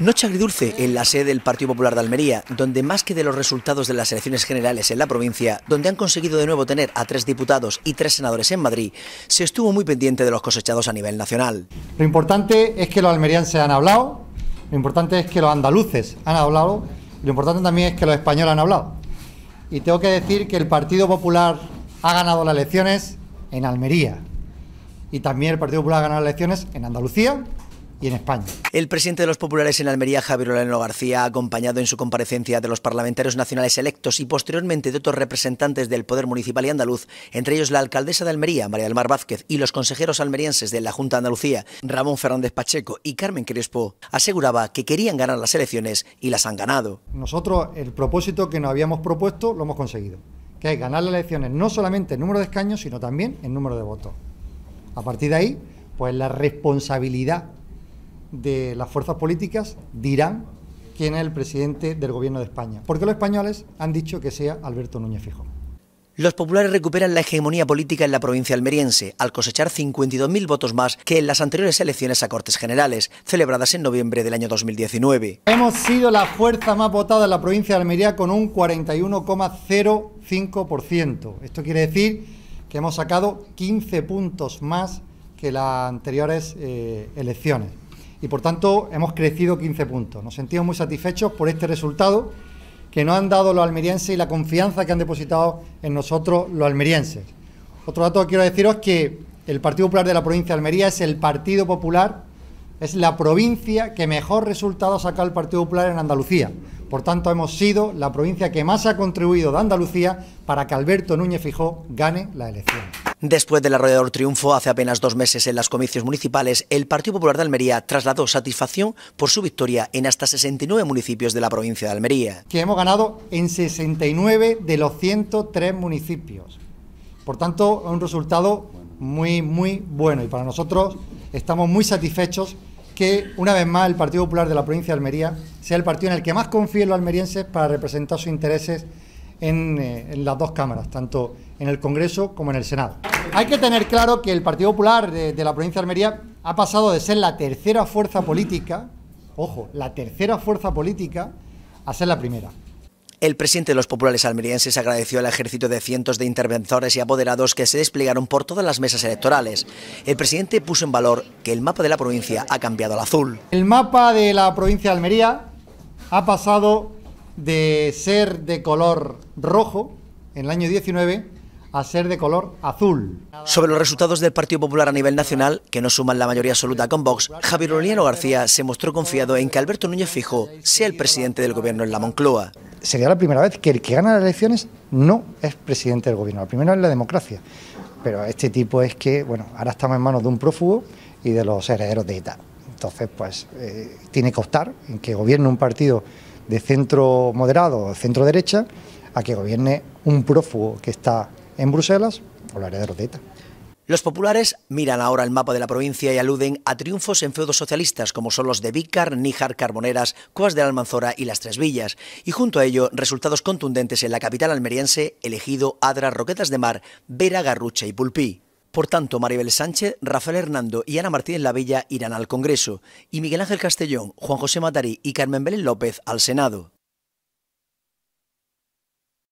Noche agridulce en la sede del Partido Popular de Almería, donde más que de los resultados de las elecciones generales en la provincia, donde han conseguido de nuevo tener a tres diputados y tres senadores en Madrid, se estuvo muy pendiente de los cosechados a nivel nacional. Lo importante es que los almerienses han hablado, lo importante es que los andaluces han hablado, lo importante también es que los españoles han hablado. Y tengo que decir que el Partido Popular ha ganado las elecciones en Almería y también el Partido Popular ha ganado las elecciones en Andalucía en España. El presidente de los populares en Almería, Javier Olano García, acompañado en su comparecencia de los parlamentarios nacionales electos y posteriormente de otros representantes del Poder Municipal y Andaluz, entre ellos la alcaldesa de Almería, María del Mar Vázquez, y los consejeros almerienses de la Junta de Andalucía, Ramón Fernández Pacheco y Carmen Crespo, aseguraba que querían ganar las elecciones y las han ganado. Nosotros el propósito que nos habíamos propuesto lo hemos conseguido, que es ganar las elecciones no solamente en número de escaños, sino también en número de votos. A partir de ahí, pues la responsabilidad de las fuerzas políticas dirán quién es el presidente del gobierno de España, porque los españoles han dicho que sea Alberto Núñez Fijón. Los populares recuperan la hegemonía política en la provincia almeriense, al cosechar 52.000 votos más que en las anteriores elecciones a Cortes Generales, celebradas en noviembre del año 2019. Hemos sido la fuerza más votada en la provincia de Almería con un 41,05%. Esto quiere decir que hemos sacado 15 puntos más que las anteriores eh, elecciones y por tanto hemos crecido 15 puntos. Nos sentimos muy satisfechos por este resultado que nos han dado los almerienses y la confianza que han depositado en nosotros los almerienses. Otro dato que quiero deciros es que el Partido Popular de la provincia de Almería es el Partido Popular, es la provincia que mejor resultado ha sacado el Partido Popular en Andalucía. Por tanto, hemos sido la provincia que más ha contribuido de Andalucía para que Alberto Núñez Fijó gane la elección. Después del arrollador triunfo hace apenas dos meses en las comicios municipales, el Partido Popular de Almería trasladó satisfacción por su victoria en hasta 69 municipios de la provincia de Almería. Que hemos ganado en 69 de los 103 municipios. Por tanto, un resultado muy, muy bueno y para nosotros estamos muy satisfechos que una vez más el Partido Popular de la provincia de Almería sea el partido en el que más confíen los almerienses para representar sus intereses eh, en, las dos cámaras, tanto en el Congreso como en el Senado. Hay que tener claro que el Partido Popular de, la provincia de Almería ha pasado de ser la tercera fuerza política, ojo, la tercera fuerza política, a ser la primera. El presidente de los populares almerienses agradeció al ejército de cientos de interventores y apoderados que se desplegaron por todas las mesas electorales. El presidente puso en valor que el mapa de la provincia ha cambiado al azul. El mapa de la provincia de Almería ha pasado de ser de color rojo en el año 19 a ser de color azul. Sobre los resultados del Partido Popular a nivel nacional, que no suman la mayoría absoluta con Vox, Javier Oliano García se mostró confiado en que Alberto Núñez Fijo sea el presidente del gobierno en la Moncloa. Sería la primera vez que el que gana las elecciones no es presidente del gobierno, la primera es la democracia. Pero este tipo es que, bueno, ahora estamos en manos de un prófugo y de los herederos de ETA. Entonces, pues, eh, tiene que optar en que gobierne un partido de centro moderado o centro derecha a que gobierne un prófugo que está en Bruselas o la área de Roteta. Los populares miran ahora el mapa de la provincia y aluden a triunfos en feudos socialistas como son los de Vícar, Níjar, Carboneras, Cuas de la Almanzora y Las Tres Villas, y junto a ello resultados contundentes en la capital almeriense, elegido Adra, Roquetas de Mar, Vera, Garrucha y Pulpí. Por tanto, Maribel Sánchez, Rafael Hernando y Ana Martínez Lavilla irán al Congreso y Miguel Ángel Castellón, Juan José Matarí y Carmen Belén López al Senado.